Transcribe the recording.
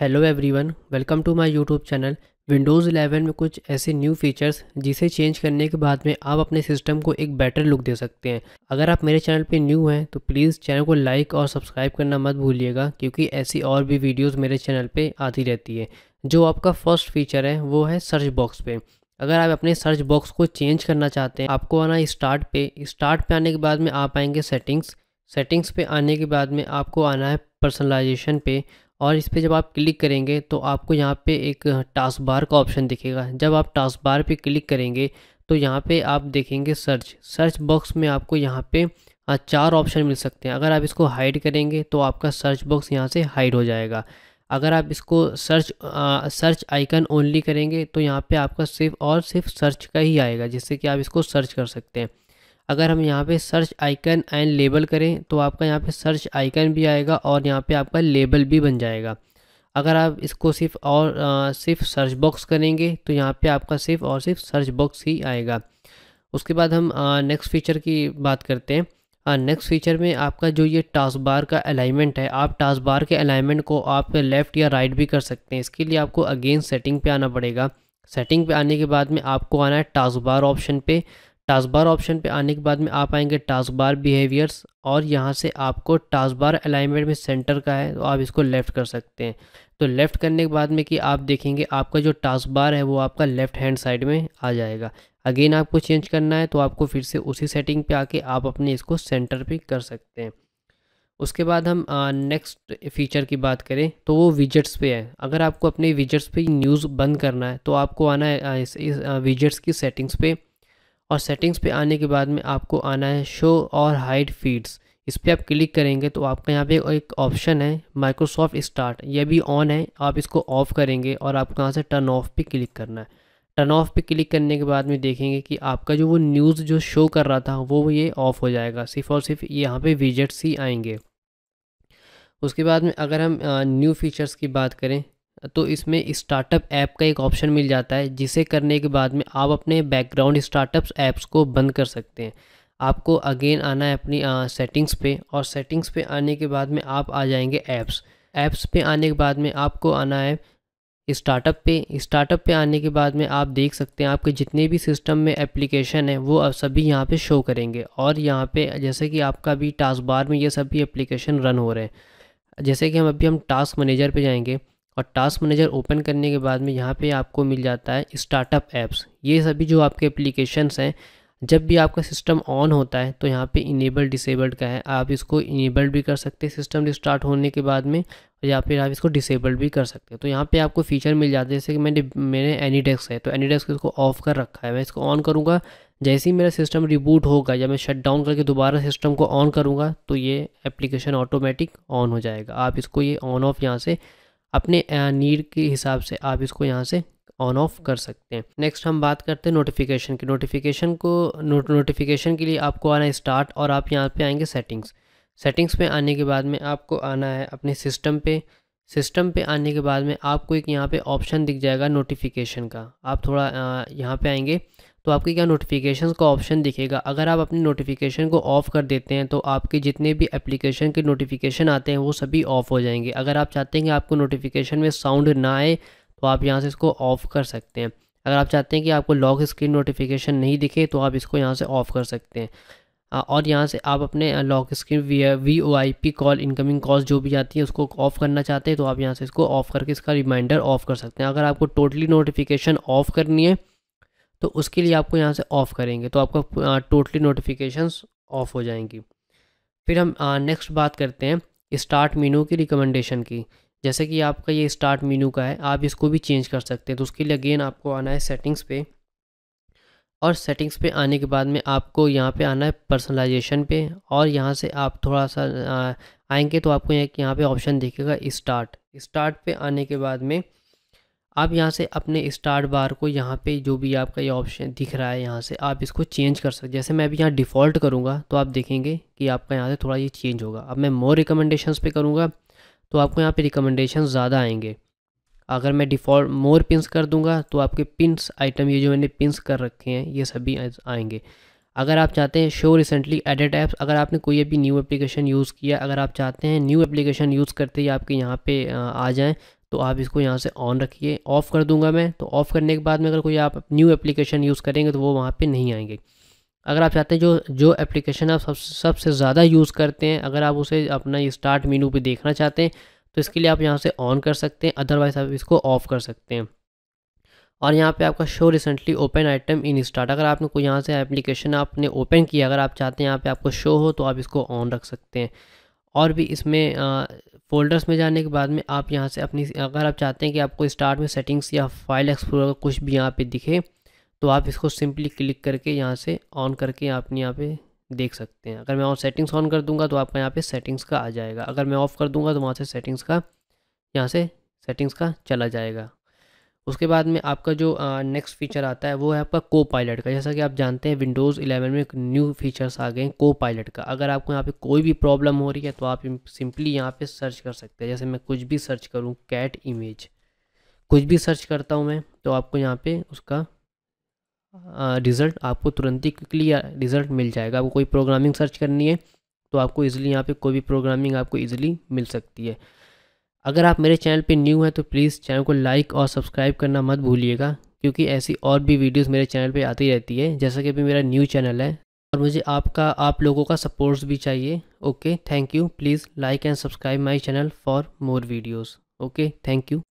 hello everyone welcome to my YouTube channel Windows 11 में कुछ ऐसे न्यू फीचर्स जिसे चेंज करने के बाद में आप अपने सिस्टम को एक बेटर लुक दे सकते हैं अगर आप मेरे चैनल पे न्यू हैं तो प्लीज़ चैनल को लाइक और सब्सक्राइब करना मत भूलिएगा क्योंकि ऐसी और भी वीडियोस मेरे चैनल पर आती रहती है जो आपका फर्स्ट फीचर है वो है सर्च बॉक्स पर अगर आप अपने सर्च बॉक्स को चेंज करना चाहते हैं आपको आना स्टार्ट पे स्टार्ट पे आने के बाद में आप आएंगे सेटिंग्स सेटिंग्स पे आने के बाद में आपको आना है पर्सनलाइजेशन पे और इस पर जब आप क्लिक करेंगे तो आपको यहाँ पे एक टास्क बार का ऑप्शन दिखेगा जब आप टास्क बार पे क्लिक करेंगे तो यहाँ पे आप देखेंगे सर्च सर्च बॉक्स में आपको यहाँ पे चार ऑप्शन मिल सकते हैं अगर आप इसको हाइड करेंगे तो आपका सर्च बॉक्स यहाँ से हाइड हो जाएगा अगर आप इसको सर्च आ, सर्च आइकन ओनली करेंगे तो यहाँ पे आपका सिर्फ और सिर्फ सर्च का ही आएगा जिससे कि आप इसको सर्च कर सकते हैं अगर हम यहाँ पे सर्च आइकन एंड लेबल करें तो आपका यहाँ पे सर्च आइकन भी आएगा और यहाँ पे आपका लेबल भी बन जाएगा अगर आप इसको सिर्फ और आ, सिर्फ सर्च बॉक्स करेंगे तो यहाँ पे आपका सिर्फ और सिर्फ सर्च बॉक्स ही आएगा उसके बाद हम नेक्स्ट फीचर की बात करते हैं नेक्स्ट फीचर में आपका जो ये टास्क बार का अलाइनमेंट है आप टास्क बार के अलाइनमेंट को आप लेफ़्ट या राइट भी कर सकते हैं इसके लिए आपको अगेन सेटिंग पे आना पड़ेगा सेटिंग पे आने के बाद में आपको आना है टास्क बार ऑप्शन पे टास्क बार ऑप्शन पे आने के बाद में आप आएंगे टास्क बार बिहेवियर्स और यहाँ से आपको टास्क बार अलाइनमेंट में सेंटर का है तो आप इसको लेफ़्ट कर सकते हैं तो लेफ़्ट करने के बाद में कि आप देखेंगे आपका जो टास्क बार है वो आपका लेफ़्ट हैंड साइड में आ जाएगा अगेन आपको चेंज करना है तो आपको फिर से उसी सेटिंग पर आके आप अपने इसको सेंटर पर कर सकते हैं उसके बाद हम नेक्स्ट फीचर की बात करें तो वो विजट्स पे है अगर आपको अपने विजट्स पे न्यूज़ बंद करना है तो आपको आना है इस, इस की सेटिंग्स पे और सेटिंग्स पे आने के बाद में आपको आना है शो और हाइड फीड्स इस पर आप क्लिक करेंगे तो आपका यहाँ पे एक ऑप्शन है माइक्रोसॉफ्ट स्टार्ट ये भी ऑन है आप इसको ऑफ़ करेंगे और आपको यहाँ से टर्न ऑफ पे क्लिक करना है टर्न ऑफ पे क्लिक करने के बाद में देखेंगे कि आपका जो वो न्यूज़ जो शो कर रहा था वो ये ऑफ़ हो जाएगा सिर्फ और सिर्फ यहाँ पर विजट्स ही आएंगे उसके बाद में अगर हम न्यू फीचर्स की बात करें तो इसमें स्टार्टअप ऐप का एक ऑप्शन मिल जाता है जिसे करने के बाद में आप अपने बैकग्राउंड स्टार्टअप्स ऐप्स को बंद कर सकते हैं आपको अगेन आना है अपनी सेटिंग्स पे और सेटिंग्स पे आने के बाद में आप आ जाएंगे ऐप्स ऐप्स पे आने के बाद में आपको आना है स्टार्टअप पे स्टार्टअप पे आने के बाद में आप देख सकते हैं आपके जितने भी सिस्टम में एप्लीकेशन है वो आप सभी यहाँ पे शो करेंगे और यहाँ पे जैसे कि आपका अभी टास्क बार में ये सभी एप्लीकेशन रन हो रहे हैं जैसे कि हम अभी हम टास्क मैनेजर पे जाएंगे और टास्क मैनेजर ओपन करने के बाद में यहाँ पे आपको मिल जाता है स्टार्टअप ऐप्स ये सभी जो आपके एप्लीकेशंस हैं जब भी आपका सिस्टम ऑन होता है तो यहाँ पे इनेबल डिसेबल्ड का है आप इसको इनेबल भी कर सकते हैं सिस्टम रिस्टार्ट होने के बाद में या फिर आप इसको डिसेबल भी कर सकते हैं तो यहाँ पे आपको फीचर मिल जाते हैं जैसे कि मैंने मेरे एनी डेस्क है तो एनी डेस्क इसको ऑफ कर रखा है मैं इसको ऑन करूँगा जैसे ही मेरा सिस्टम रिबूट होगा या मैं शट डाउन करके दोबारा सिस्टम को ऑन करूँगा तो ये एप्लीकेशन ऑटोमेटिक ऑन हो जाएगा आप इसको ये ऑन ऑफ यहाँ से अपने नीड के हिसाब से आप इसको यहाँ से ऑन ऑफ कर सकते हैं नेक्स्ट हम बात करते हैं नोटिफिकेशन की नोटिफिकेशन को नोटिफिकेशन के लिए आपको आना है स्टार्ट और आप यहाँ पे आएंगे सेटिंग्स सेटिंग्स पे आने के बाद में आपको आना है अपने सिस्टम पे सिस्टम पे आने के बाद में आपको एक यहाँ पे ऑप्शन दिख जाएगा नोटिफिकेशन का आप थोड़ा यहाँ पे आएंगे तो आपके क्या नोटिफिकेशन का ऑप्शन दिखेगा अगर आप अपने नोटिफिकेशन को ऑफ़ कर देते हैं तो आपके जितने भी एप्लीकेशन के नोटिफिकेशन आते हैं वो सभी ऑफ़ हो जाएंगे अगर आप चाहते हैं कि आपको नोटिफिकेशन में साउंड ना आए तो आप यहाँ से इसको ऑफ़ कर सकते हैं अगर आप चाहते हैं कि आपको लॉक स्क्रीन नोटिफिकेशन नहीं दिखे तो आप इसको यहाँ से ऑफ़ कर सकते हैं और यहाँ से आप अपने lock screen V V O I P call incoming call जो भी आती है उसको ऑफ़ करना चाहते हैं तो आप यहाँ से इसको ऑफ़ करके इसका रिमाइंडर ऑफ़ कर सकते हैं अगर आपको टोटली नोटिफिकेशन ऑफ़ करनी है तो उसके लिए आपको यहाँ से ऑफ़ करेंगे तो आपका टोटली नोटिफिकेशंस ऑफ हो जाएंगी फिर हम नेक्स्ट बात करते हैं स्टार्ट मीनू की रिकमेंडेशन की जैसे कि आपका ये स्टार्ट मीनू का है आप इसको भी चेंज कर सकते हैं तो उसके लिए अगेन आपको आना है सेटिंग्स पे और सेटिंग्स पे आने के बाद में आपको यहाँ पे आना है पर्सनलाइजेशन पे और यहाँ से आप थोड़ा सा आएंगे तो आपको एक यहाँ पे ऑप्शन देखेगा स्टार्ट स्टार्ट पे आने के बाद में आप यहाँ से अपने स्टार्ट बार को यहाँ पे जो भी आपका ये ऑप्शन दिख रहा है यहाँ से आप इसको चेंज कर सकते जैसे मैं अभी यहाँ डिफ़ॉल्ट करूँगा तो आप देखेंगे कि आपका यहाँ से थोड़ा ये चेंज होगा अब मैं मोर रिकमेंडेशंस पे करूँगा तो आपको यहाँ पे रिकमेंडेशन ज़्यादा आएंगे अगर मैं डिफ़ॉल्ट मोर पिंस कर दूँगा तो आपके पिंस आइटम ये जो मैंने पिंस कर रखे हैं ये सभी आएँगे अगर आप चाहते हैं शो रिसेंटली एडेड ऐप्स अगर आपने कोई अभी न्यू एप्लीकेशन यूज़ किया अगर आप चाहते हैं न्यू एप्लीकेशन यूज़ करते ही आपके यहाँ पे आ जाएं तो आप इसको यहाँ से ऑन रखिए ऑफ़ कर दूंगा मैं तो ऑफ़ करने के बाद में अगर कोई आप न्यू एप्लीकेशन यूज़ करेंगे तो वो वहाँ पे नहीं आएंगे अगर आप चाहते हैं जो जो एप्लीकेशन आप सब सबसे ज़्यादा यूज़ करते हैं अगर आप उसे अपना स्टार्ट मीनू पर देखना चाहते हैं तो इसके लिए आप यहाँ से ऑन कर सकते हैं अदरवाइज आप इसको ऑफ़ कर सकते हैं और यहाँ पे आपका show recently open item in start अगर आपने कोई यहाँ से एप्लीकेशन आपने ओपन किया अगर आप चाहते हैं यहाँ पे आपको शो हो तो आप इसको ऑन रख सकते हैं और भी इसमें फोल्डर्स में जाने के बाद में आप यहाँ से अपनी अगर आप चाहते हैं कि आपको स्टार्ट में सेटिंग्स या फाइल एक्सप्लोर कुछ भी यहाँ पे दिखे तो आप इसको सिंपली क्लिक करके यहाँ से ऑन करके आप यहाँ पे देख सकते हैं अगर मैं और सेटिंग्स ऑन कर दूंगा तो आपका यहाँ पे सेटिंग्स का आ जाएगा अगर मैं ऑफ़ कर दूंगा तो वहाँ से सेटिंग्स का यहाँ से सेटिंग्स का चला जाएगा उसके बाद में आपका जो नेक्स्ट फीचर आता है वो है आपका को पायलट का जैसा कि आप जानते हैं विंडोज़ 11 में एक न्यू फीचर्स आ गए हैं को पायलट का अगर आपको यहाँ पे कोई भी प्रॉब्लम हो रही है तो आप सिंपली यहाँ पे सर्च कर सकते हैं जैसे मैं कुछ भी सर्च करूँ कैट इमेज कुछ भी सर्च करता हूँ मैं तो आपको यहाँ पर उसका रिज़ल्ट आपको तुरंत ही क्विकली रिज़ल्ट मिल जाएगा आपको कोई प्रोग्रामिंग सर्च करनी है तो आपको ईज़िली यहाँ पर कोई भी प्रोग्रामिंग आपको ईज़िली मिल सकती है अगर आप मेरे चैनल पे न्यू हैं तो प्लीज़ चैनल को लाइक और सब्सक्राइब करना मत भूलिएगा क्योंकि ऐसी और भी वीडियोस मेरे चैनल पे आती रहती है जैसा कि अभी मेरा न्यू चैनल है और मुझे आपका आप लोगों का सपोर्ट्स भी चाहिए okay thank you please like and subscribe my channel for more videos okay thank you